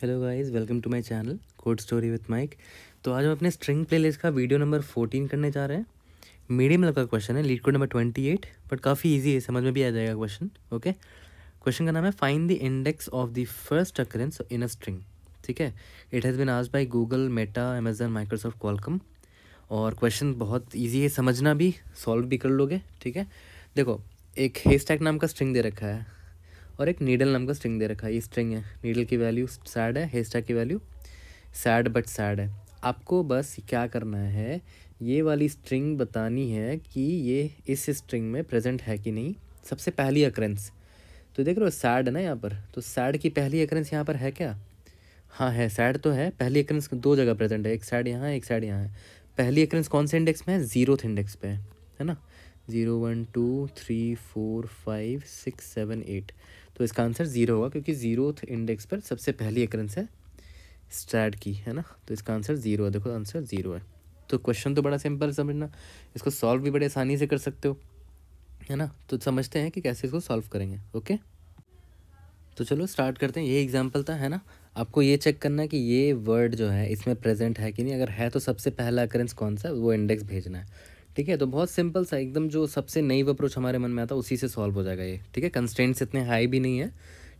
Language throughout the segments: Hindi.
hello guys welcome to my channel code story with Mike तो आज हम अपने स्ट्रिंग प्लेलिस्ट का वीडियो नंबर फोर्टीन करने जा रहे हैं मीडियम लेवल का क्वेश्चन है LeetCode number twenty eight but काफ़ी इजी है समझ में भी आ जाएगा क्वेश्चन ओके क्वेश्चन का नाम है find the index of the first occurrence in a string ठीक है इट हैज़ बिन आज by Google Meta Amazon Microsoft Qualcomm और क्वेश्चन बहुत ईजी है समझना भी सॉल्व भी कर लोगे ठीक है देखो एक हेस्टैक नाम का स्ट्रिंग दे रखा है और एक नीडल नाम का स्ट्रिंग दे रखा है ये स्ट्रिंग है नीडल की वैल्यू सैड है हेस्टा की वैल्यू सैड बट सैड है आपको बस क्या करना है ये वाली स्ट्रिंग बतानी है कि ये इस स्ट्रिंग में प्रेजेंट है कि नहीं सबसे पहली अक्रेंस तो देख रहे हो सैड है ना यहाँ पर तो सैड की पहली अक्रेंस यहाँ पर है क्या हाँ है सैड तो है पहली अक्रेंस दो जगह प्रेजेंट है एक सैड यहाँ एक सैड यहाँ है पहली अक्रेंस कौन से इंडेक्स में है जीरो थे इंडेक्स पे है ना zero one two three four five six seven eight तो इसका आंसर ज़ीरो होगा क्योंकि ज़ीरोथ इंडेक्स पर सबसे पहली एकरेंस है स्ट्रैड की है ना तो इसका आंसर ज़ीरो है देखो आंसर ज़ीरो है तो क्वेश्चन तो बड़ा सिंपल समझना इसको सॉल्व भी बड़े आसानी से कर सकते हो है ना तो समझते हैं कि कैसे इसको सॉल्व करेंगे ओके तो चलो स्टार्ट करते हैं ये एग्जाम्पल था है ना आपको ये चेक करना है कि ये वर्ड जो है इसमें प्रेजेंट है कि नहीं अगर है तो सबसे पहला अकरेंस कौन सा वो इंडेक्स भेजना है ठीक है तो बहुत सिंपल सा एकदम जो सबसे नई अप्रोच हमारे मन में आता है उसी से सॉल्व हो जाएगा ये ठीक है कंस्टेंट्स इतने हाई भी नहीं है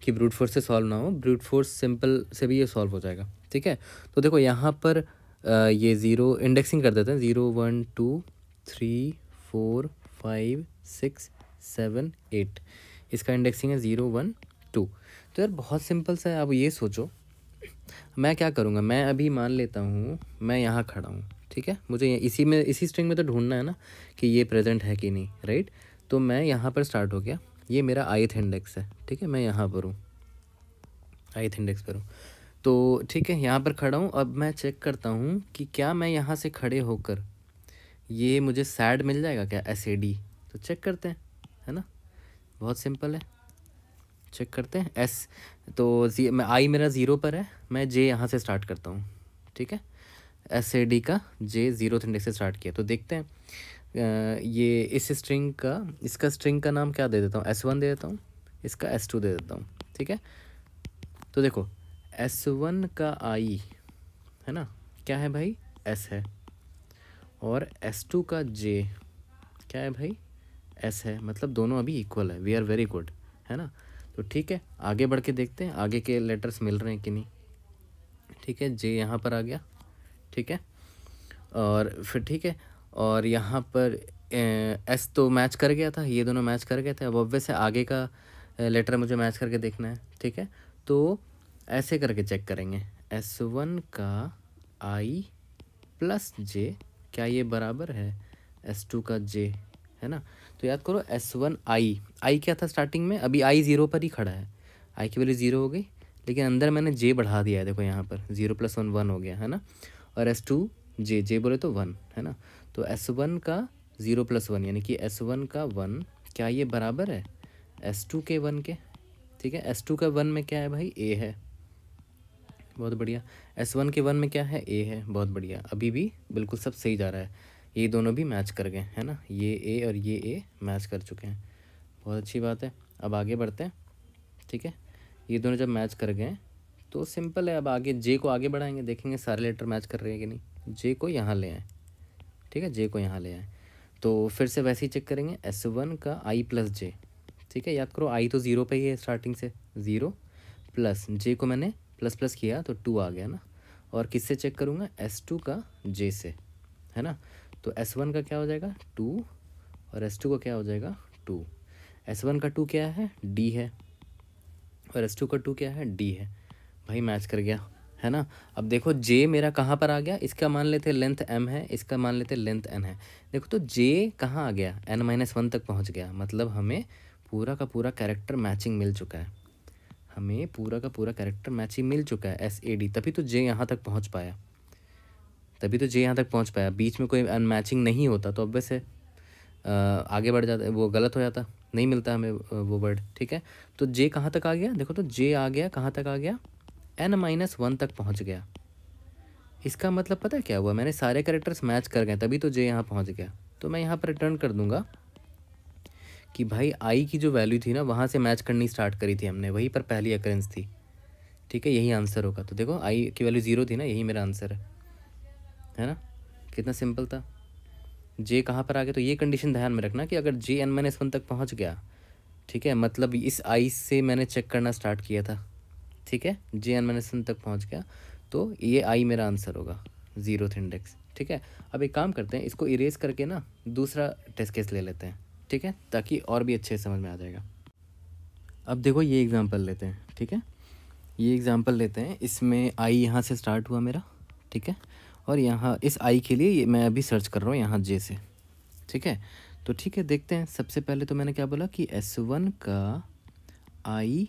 कि ब्रूट फोर्स से सॉल्व ना हो ब्रूट फोर्स सिंपल से भी ये सॉल्व हो जाएगा ठीक है तो देखो यहाँ पर आ, ये ज़ीरो इंडेक्सिंग कर देते हैं zero one two three four five six seven eight इसका इंडेक्सिंग है ज़ीरो वन टू तो यार बहुत सिंपल सा है आप ये सोचो मैं क्या करूँगा मैं अभी मान लेता हूँ मैं यहाँ खड़ा हूँ ठीक है मुझे इसी में इसी स्ट्रिंग में तो ढूंढना है ना कि ये प्रेजेंट है कि नहीं राइट तो मैं यहाँ पर स्टार्ट हो गया ये मेरा आइथ इंडेक्स है ठीक है मैं यहाँ पर हूँ आइथ इंडेक्स पर हूँ तो ठीक है यहाँ पर खड़ा हूँ अब मैं चेक करता हूँ कि क्या मैं यहाँ से खड़े होकर ये मुझे सैड मिल जाएगा क्या एस ए डी तो चेक करते हैं है ना बहुत सिंपल है चेक करते हैं एस तो जी मैं आई मेरा ज़ीरो पर है मैं जे यहाँ से स्टार्ट करता हूँ ठीक है एस ए डी का जे ज़ीरो इंडेक्स से स्टार्ट किया तो देखते हैं ये इस स्ट्रिंग का इसका स्ट्रिंग का नाम क्या दे देता हूँ एस वन दे देता हूँ इसका एस टू दे देता हूँ ठीक है तो देखो एस वन का आई है ना क्या है भाई एस है और एस टू का जे क्या है भाई एस है मतलब दोनों अभी इक्वल है वी आर वेरी गुड है ना तो ठीक है आगे बढ़ के देखते हैं आगे के लेटर्स मिल रहे हैं कि नहीं ठीक है जे यहाँ पर आ गया ठीक है और फिर ठीक है और यहाँ पर एस तो मैच कर गया था ये दोनों मैच कर गए थे अब ऑब्वियस है आगे का लेटर मुझे मैच करके देखना है ठीक है तो ऐसे करके चेक करेंगे एस वन का आई प्लस जे क्या ये बराबर है एस टू का जे है ना तो याद करो एस वन आई आई क्या था स्टार्टिंग में अभी आई ज़ीरो पर ही खड़ा है आई की वैल्यू ज़ीरो हो गई लेकिन अंदर मैंने जे बढ़ा दिया है देखो यहाँ पर ज़ीरो प्लस वन वन हो गया है ना और एस टू जे जे बोले तो वन है ना तो एस वन का ज़ीरो प्लस वन यानी कि एस वन का वन क्या ये बराबर है एस टू के वन के ठीक है एस टू का वन में क्या है भाई ए है बहुत बढ़िया एस वन के वन में क्या है ए है बहुत बढ़िया अभी भी बिल्कुल सब सही जा रहा है ये दोनों भी मैच कर गए है ना ये ए और ये ए मैच कर चुके हैं बहुत अच्छी बात है अब आगे बढ़ते हैं ठीक है ये दोनों जब मैच कर गए तो सिंपल है अब आगे जे को आगे बढ़ाएंगे देखेंगे सारे लेटर मैच कर रहे हैं कि नहीं जे को यहाँ ले आए ठीक है जे को यहाँ ले आए तो फिर से वैसे ही चेक करेंगे एस वन का आई प्लस जे ठीक है याद करो आई तो ज़ीरो पे ही है स्टार्टिंग से ज़ीरो प्लस जे को मैंने प्लस प्लस किया तो टू आ गया ना और किससे चेक करूँगा एस टू का जे से है ना तो एस वन का क्या हो जाएगा टू और एस टू का क्या हो जाएगा टू एस वन का टू क्या है डी है और एस टू का टू क्या है डी है भाई मैच कर गया है ना अब देखो जे मेरा कहाँ पर आ गया इसका मान लेते लेंथ एम है इसका मान लेते लेंथ एन है देखो तो जे कहाँ आ गया एन माइनस वन तक पहुँच गया मतलब हमें पूरा का पूरा कैरेक्टर मैचिंग मिल चुका है हमें पूरा का पूरा कैरेक्टर मैचिंग मिल चुका है एस ए डी तभी तो जे यहाँ तक पहुँच पाया तभी तो जे यहाँ तक पहुँच पाया बीच में कोई अनमैचिंग नहीं होता तो ऑब्वियस है आगे बढ़ जाता वो गलत हो जाता नहीं मिलता हमें वो वर्ड ठीक है तो जे कहाँ तक आ गया देखो तो जे आ गया कहाँ तक आ गया एन माइनस वन तक पहुंच गया इसका मतलब पता क्या हुआ मैंने सारे करेक्टर्स मैच कर गए तभी तो जे यहाँ पहुँच गया तो मैं यहाँ पर रिटर्न कर दूँगा कि भाई आई की जो वैल्यू थी ना वहाँ से मैच करनी स्टार्ट करी थी हमने वहीं पर पहली अकरेंस थी ठीक है यही आंसर होगा तो देखो आई की वैल्यू ज़ीरो थी ना यही मेरा आंसर है है ना कितना सिंपल था जे कहाँ पर आ गया तो ये कंडीशन ध्यान में रखना कि अगर जे एन माइनस वन तक पहुँच गया ठीक है मतलब इस आई से मैंने चेक करना स्टार्ट किया था ठीक है जे एन माइनस वन तक पहुँच गया तो ये आई मेरा आंसर होगा जीरोथ इंडेक्स ठीक है अब एक काम करते हैं इसको इरेज करके ना दूसरा टेस्ट केस ले लेते हैं ठीक है ताकि और भी अच्छे समझ में आ जाएगा अब देखो ये एग्ज़ाम्पल लेते हैं ठीक है ये एग्ज़ाम्पल लेते हैं इसमें आई यहाँ से स्टार्ट हुआ मेरा ठीक है और यहाँ इस आई के लिए मैं अभी सर्च कर रहा हूँ यहाँ जे से ठीक है तो ठीक है देखते हैं सबसे पहले तो मैंने क्या बोला कि एस वन का आई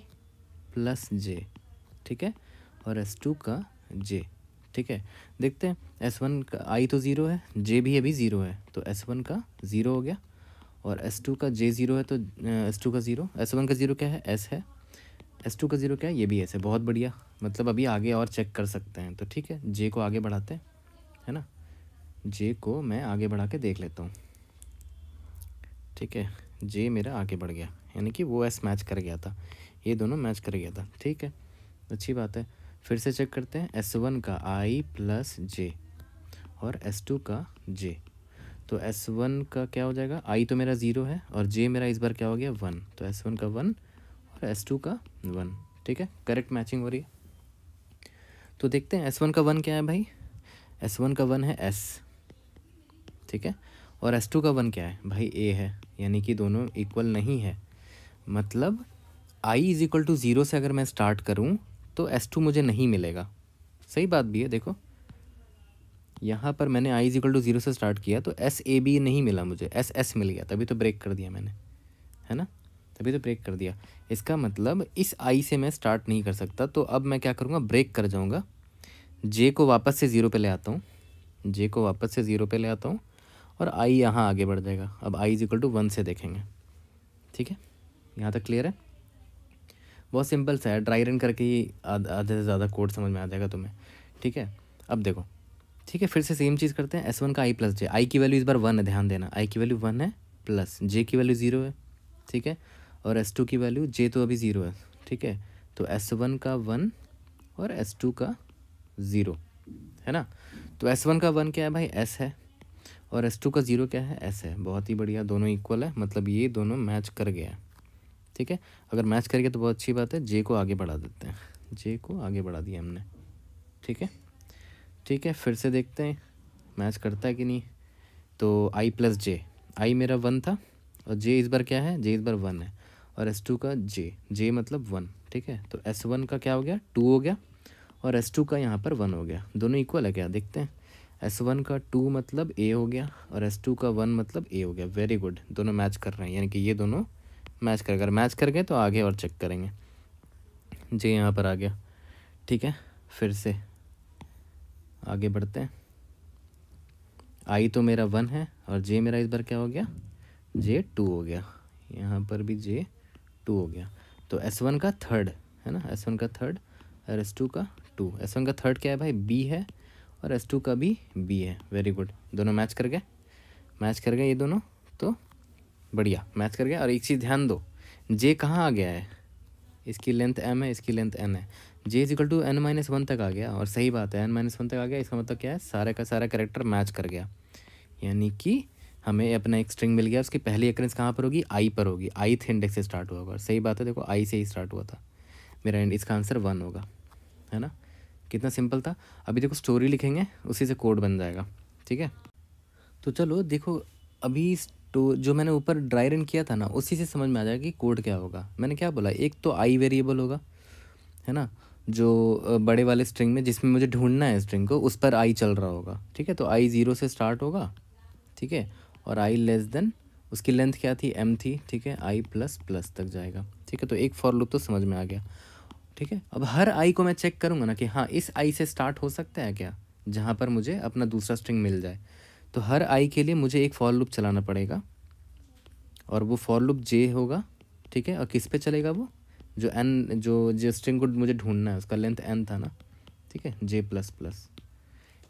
प्लस जे ठीक है और एस टू का जे ठीक है देखते हैं एस वन का आई तो ज़ीरो है जे भी अभी ज़ीरो है तो एस वन का ज़ीरो हो गया और एस टू का जे ज़ीरो है तो एस टू का ज़ीरो एस वन का ज़ीरो क्या है एस है एस टू का ज़ीरो क्या है ये भी एस है बहुत बढ़िया मतलब अभी आगे और चेक कर सकते हैं तो ठीक है जे को आगे बढ़ाते हैं है ना जे को मैं आगे बढ़ा के देख लेता हूँ ठीक है जे मेरा आगे बढ़ गया यानी कि वो एस मैच कर गया था ये दोनों मैच कर गया था ठीक है अच्छी बात है फिर से चेक करते हैं एस वन का आई प्लस जे और एस टू का जे तो एस वन का क्या हो जाएगा आई तो मेरा ज़ीरो है और जे मेरा इस बार क्या हो गया वन तो एस वन का वन और एस टू का वन ठीक है करेक्ट मैचिंग हो रही है तो देखते हैं एस वन का वन क्या है भाई एस वन का वन है एस ठीक है और एस टू का वन क्या है भाई ए है यानी कि दोनों इक्वल नहीं है मतलब i is equal to zero से अगर मैं स्टार्ट करूँ तो एस टू मुझे नहीं मिलेगा सही बात भी है देखो यहाँ पर मैंने आई इजिकल टू ज़ीरो से स्टार्ट किया तो एस ए बी नहीं मिला मुझे एस एस मिल गया तभी तो ब्रेक कर दिया मैंने है ना तभी तो ब्रेक कर दिया इसका मतलब इस आई से मैं स्टार्ट नहीं कर सकता तो अब मैं क्या करूँगा ब्रेक कर जाऊँगा जे को वापस से ज़ीरो पे ले आता हूँ जे को वापस से ज़ीरो पे ले आता हूँ और आई यहाँ आगे बढ़ जाएगा अब आई इजिकल टू वन से देखेंगे ठीक है यहाँ तक क्लियर है बहुत सिंपल सा है ड्राई रन करके ही आधे से ज़्यादा कोड समझ में आ जाएगा तुम्हें ठीक है अब देखो ठीक है फिर से सेम चीज़ करते हैं एस वन का आई प्लस जे आई की वैल्यू इस बार वन है ध्यान देना आई की वैल्यू वन है प्लस जे की वैल्यू ज़ीरो है ठीक है और एस टू की वैल्यू जे तो अभी ज़ीरो है ठीक है तो एस वन का वन और एस टू का ज़ीरो है ना तो एस वन का वन क्या है भाई एस है और एस टू का ज़ीरो क्या है एस है बहुत ही बढ़िया दोनों इक्वल है मतलब ये दोनों मैच कर गया है ठीक है अगर मैच करके तो बहुत अच्छी बात है जे को आगे बढ़ा देते हैं जे को आगे बढ़ा दिया हमने ठीक है ठीक है फिर से देखते हैं मैच करता है कि नहीं तो आई प्लस जे आई मेरा वन था और जे इस बार क्या है जे इस बार वन है और एस टू का जे जे मतलब वन ठीक है तो एस वन का क्या हो गया टू हो गया और एस टू का यहाँ पर वन हो गया दोनों इक्वल है क्या देखते हैं एस वन का टू मतलब ए हो गया और एस टू का वन मतलब ए हो गया वेरी गुड दोनों मैच कर रहे हैं यानी कि ये दोनों मैच कर अगर मैच कर गए तो आगे और चेक करेंगे जी यहाँ पर आ गया ठीक है फिर से आगे बढ़ते हैं आई तो मेरा वन है और जे मेरा इस बार क्या हो गया जे टू हो गया यहाँ पर भी जे टू हो गया तो एस वन का थर्ड है ना एस वन का थर्ड और एस टू का टू एस वन का थर्ड क्या है भाई बी है और एस टू का भी बी है वेरी गुड दोनों मैच कर गए मैच कर गए ये दोनों तो बढ़िया मैच कर गया और एक चीज़ ध्यान दो जे कहाँ आ गया है इसकी लेंथ एम है इसकी लेंथ एन है j is equal to n minus one तक आ गया और सही बात है एन माइनस वन तक आ गया इसका मतलब क्या है सारे का सारा करेक्टर मैच कर गया यानी कि हमें अपना एक स्ट्रिंग मिल गया उसकी पहली एक्रेंस कहाँ पर होगी आई पर होगी आई थे इंडेक्स से स्टार्ट हुआ होगा और सही बात है देखो आई से ही स्टार्ट हुआ था मेरा इसका आंसर वन होगा है ना कितना सिंपल था अभी देखो स्टोरी लिखेंगे उसी से कोड बन जाएगा ठीक है तो चलो देखो अभी तो जो मैंने ऊपर ड्राई रन किया था ना उसी से समझ में आ जाएगा कि कोड क्या होगा मैंने क्या बोला एक तो आई वेरिएबल होगा है ना जो बड़े वाले स्ट्रिंग में जिसमें मुझे ढूंढना है स्ट्रिंग को उस पर आई चल रहा होगा ठीक है तो आई ज़ीरो से स्टार्ट होगा ठीक है और आई लेस देन उसकी लेंथ क्या थी एम थी ठीक है आई प्लस प्लस तक जाएगा ठीक है तो एक फॉर लूप तो समझ में आ गया ठीक है अब हर आई को मैं चेक करूँगा ना कि हाँ इस आई से स्टार्ट हो सकता है क्या जहाँ पर मुझे अपना दूसरा स्ट्रिंग मिल जाए तो हर आई के लिए मुझे एक फॉर लूप चलाना पड़ेगा और वो फॉर लूप जे होगा ठीक है और किस पे चलेगा वो जो एन जो जो स्ट्रिंग को मुझे ढूंढना है उसका लेंथ एन था ना ठीक है जे प्लस प्लस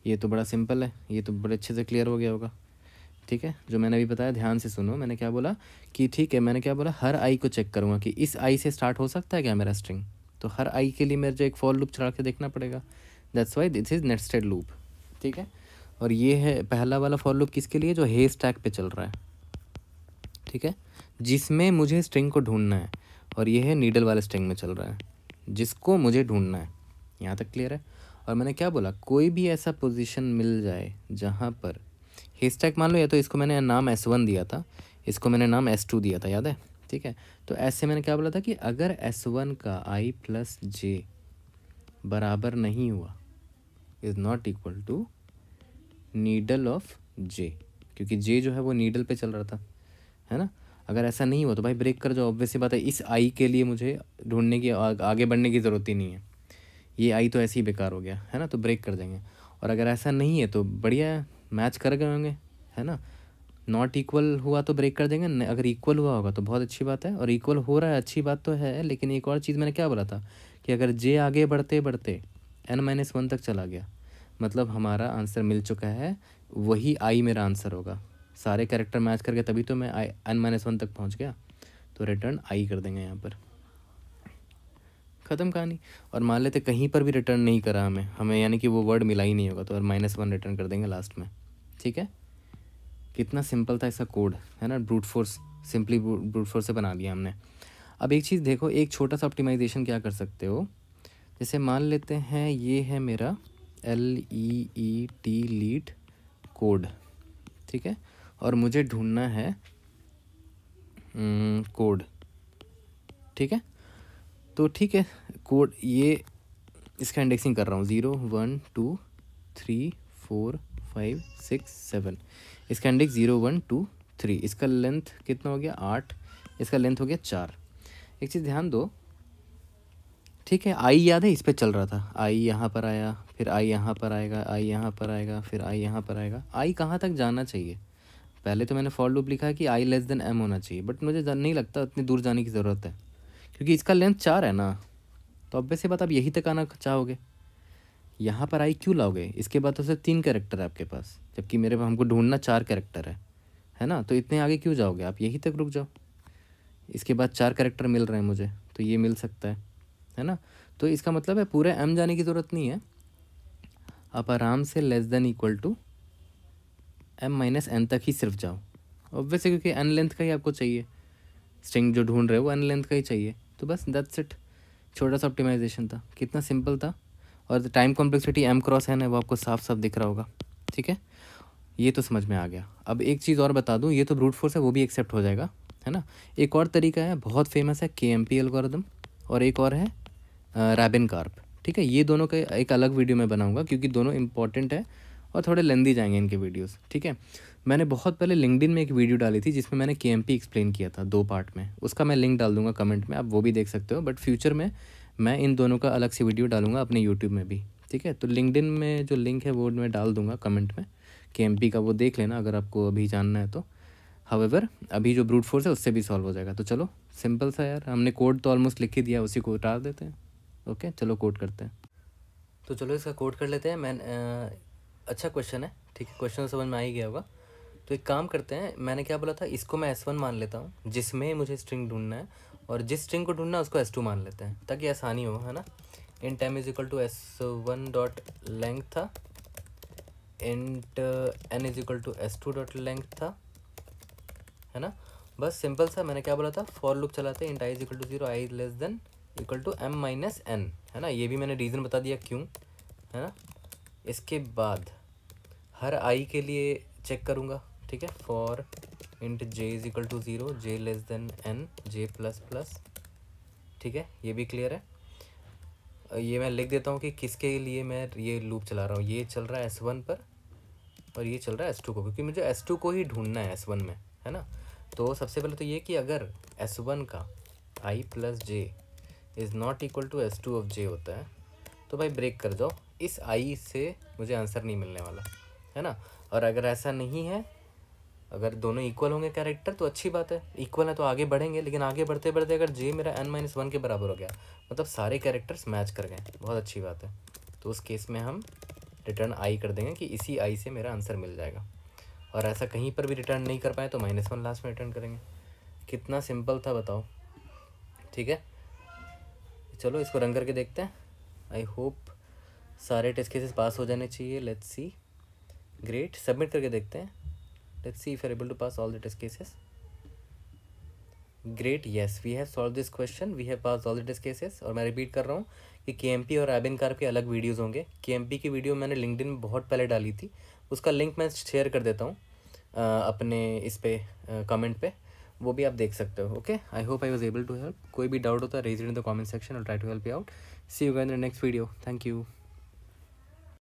ये तो बड़ा सिंपल है ये तो बड़े अच्छे से क्लियर हो गया होगा ठीक है जो मैंने अभी बताया ध्यान से सुनो मैंने क्या बोला कि ठीक है मैंने क्या बोला हर आई को चेक करूँगा कि इस आई से स्टार्ट हो सकता है क्या मेरा स्ट्रिंग तो हर आई के लिए मेरे जो एक फॉर लूप चला के देखना पड़ेगा that's why this is nested loop ठीक है और ये है पहला वाला फॉर लूप किसके लिए जो हे स्टैक पे चल रहा है ठीक है जिसमें मुझे स्ट्रिंग को ढूंढना है और ये है नीडल वाले स्ट्रिंग में चल रहा है जिसको मुझे ढूंढना है यहाँ तक क्लियर है और मैंने क्या बोला कोई भी ऐसा पोजिशन मिल जाए जहाँ पर स्टैक मान लो या तो इसको मैंने नाम एस वन दिया था इसको मैंने नाम एस टू दिया था याद है ठीक है तो ऐसे मैंने क्या बोला था कि अगर एस वन का आई प्लस जे बराबर नहीं हुआ is not equal to needle of j क्योंकि जे जो है वो नीडल पे चल रहा था है ना अगर ऐसा नहीं हुआ तो भाई ब्रेक कर जाओ ऑब्वियसली बात है इस आई के लिए मुझे ढूंढने की आगे बढ़ने की ज़रूरत ही नहीं है ये आई तो ऐसे ही बेकार हो गया है ना तो ब्रेक कर देंगे और अगर ऐसा नहीं है तो बढ़िया है मैच कर गए होंगे है ना नॉट इक्वल हुआ तो ब्रेक कर देंगे अगर इक्वल हुआ होगा तो बहुत अच्छी बात है और इक्वल हो रहा है अच्छी बात तो है लेकिन एक और चीज़ मैंने क्या बोला था कि अगर जे आगे बढ़ते बढ़ते एन माइनस वन तक चला गया मतलब हमारा आंसर मिल चुका है वही आई मेरा आंसर होगा सारे कैरेक्टर मैच करके तभी तो मैं आई एन माइनस वन तक पहुंच गया तो रिटर्न आई कर देंगे यहाँ पर ख़त्म कहानी और मान लेते कहीं पर भी रिटर्न नहीं करा हमें हमें यानी कि वो वर्ड मिला ही नहीं होगा तो और माइनस वन रिटर्न कर देंगे लास्ट में ठीक है कितना सिंपल था ऐसा कोड है ना brute force simply brute force से बना दिया हमने अब एक चीज़ देखो एक छोटा सा ऑप्टिमाइजेशन क्या कर सकते हो जैसे मान लेते हैं ये है मेरा L E E T LeetCode ठीक है और मुझे ढूंढना है कोड हम्म, ठीक है तो ठीक है कोड ये इसका इंडेक्सिंग कर रहा हूँ zero one two three four five six seven इसका index zero one two three इसका लेंथ कितना हो गया आठ इसका लेंथ हो गया चार एक चीज़ ध्यान दो ठीक है आई याद है इस पर चल रहा था आई यहाँ पर आया फिर आई यहाँ पर आएगा आई यहाँ पर आएगा फिर आई यहाँ पर आएगा आई कहाँ तक जाना चाहिए पहले तो मैंने फॉर लूप लिखा कि आई लेस देन एम होना चाहिए बट मुझे नहीं लगता इतनी दूर जाने की ज़रूरत है क्योंकि इसका लेंथ चार है ना तो अब वैसे बात आप यही तक आना चाहोगे यहाँ पर आई क्यों लाओगे इसके बाद तो सिर्फ तीन कैरेक्टर है आपके पास जबकि मेरे पास हमको ढूंढना चार कैरेक्टर है है ना तो इतने आगे क्यों जाओगे आप यहीं तक रुक जाओ इसके बाद चार कैरेक्टर मिल रहे हैं मुझे तो ये मिल सकता है है ना तो इसका मतलब है पूरे एम जाने की ज़रूरत नहीं है आप आराम से less than equal to m minus n तक ही सिर्फ जाओ ऑब्वियसली क्योंकि एन लेंथ का ही आपको चाहिए स्ट्रिंग जो ढूंढ रहे हो एन लेंथ का ही चाहिए तो बस दैट्स इट छोटा सा ऑप्टिमाइजेशन था कितना सिंपल था और टाइम कॉम्प्लेक्सिटी एम क्रॉस है ना वो आपको साफ साफ दिख रहा होगा ठीक है ये तो समझ में आ गया अब एक चीज़ और बता दूँ ये तो ब्रूट फोर्स है वो भी एक्सेप्ट हो जाएगा है ना एक और तरीका है बहुत फेमस है के एम पी एल्गोरिदम और एक और है रैबिन कार्प ठीक है ये दोनों का एक अलग वीडियो मैं बनाऊँगा क्योंकि दोनों इंपॉर्टेंट है और थोड़े लेंदी जाएंगे इनके वीडियोस ठीक है मैंने बहुत पहले लिंकडिन में एक वीडियो डाली थी जिसमें मैंने के एक्सप्लेन किया था दो पार्ट में उसका मैं लिंक डाल दूंगा कमेंट में आप वो भी देख सकते हो बट फ्यूचर में मैं इन दोनों का अलग से वीडियो डालूंगा अपने यूट्यूब में भी ठीक है तो लिंकडिन में जो लिंक है वो मैं डाल दूंगा कमेंट में के का वो देख लेना अगर आपको अभी जानना है तो हावेवर अभी जो ब्रूट फोर्स है उससे भी सॉल्व हो जाएगा तो चलो सिंपल सा यार हमने कोड तो ऑलमोस्ट लिख ही दिया उसी को उतार देते हैं ओके चलो कोट करते हैं तो चलो इसका कोट कर लेते हैं मैं अच्छा क्वेश्चन है ठीक है क्वेश्चन तो समझ में आ ही गया होगा तो एक काम करते हैं मैंने क्या बोला था इसको मैं एस वन मान लेता हूँ जिसमें मुझे स्ट्रिंग ढूंढना है और जिस स्ट्रिंग को ढूंढना है उसको एस टू मान लेते हैं ताकि आसानी हो है ना in time is equal to s one dot length था int n is equal to s two dot length था है ना बस सिंपल सा मैंने क्या बोला था फॉर लुक चलाते int i is equal to zero i less than equal to m minus n है ना ये भी मैंने रीज़न बता दिया क्यों है ना इसके बाद हर आई के लिए चेक करूँगा ठीक है for int j is equal to zero j less than n j plus plus ठीक है ये भी क्लियर है ये मैं लिख देता हूँ कि किसके लिए मैं ये लूप चला रहा हूँ ये चल रहा है एस वन पर और ये चल रहा है एस टू को क्योंकि मुझे एस टू को ही ढूंढना है एस वन में है ना तो सबसे पहले तो ये कि अगर एस वन का i plus j is not equal to s two of j होता है तो भाई ब्रेक कर जाओ इस आई से मुझे आंसर नहीं मिलने वाला है ना और अगर ऐसा नहीं है अगर दोनों इक्वल होंगे कैरेक्टर तो अच्छी बात है इक्वल है तो आगे बढ़ेंगे लेकिन आगे बढ़ते बढ़ते अगर जे मेरा एन माइनस वन के बराबर हो गया मतलब सारे कैरेक्टर्स मैच कर गए बहुत अच्छी बात है तो उस केस में हम रिटर्न आई कर देंगे कि इसी आई से मेरा आंसर मिल जाएगा और ऐसा कहीं पर भी रिटर्न नहीं कर पाए तो माइनस वन लास्ट में रिटर्न करेंगे कितना सिंपल था बताओ ठीक है चलो इसको रंग करके देखते हैं आई होप सारे टेस्ट केसेस पास हो जाने चाहिए लेट्स सी ग्रेट सबमिट करके देखते हैं let's see if are able to pass all the test cases great yes we have solve this question we have pass all the test cases और मैं रिपीट कर रहा हूँ कि के एम पी और एबिन कार के अलग वीडियोज़ होंगे के एम पी की वीडियो मैंने लिंकडिन में बहुत पहले डाली थी उसका लिंक मैं शेयर कर देता हूँ अपने इस पर कमेंट पे वो भी आप देख सकते हो okay I hope I was able to help कोई भी डाउट होता है raise in the comment section और try to help you out see you again the next video thank you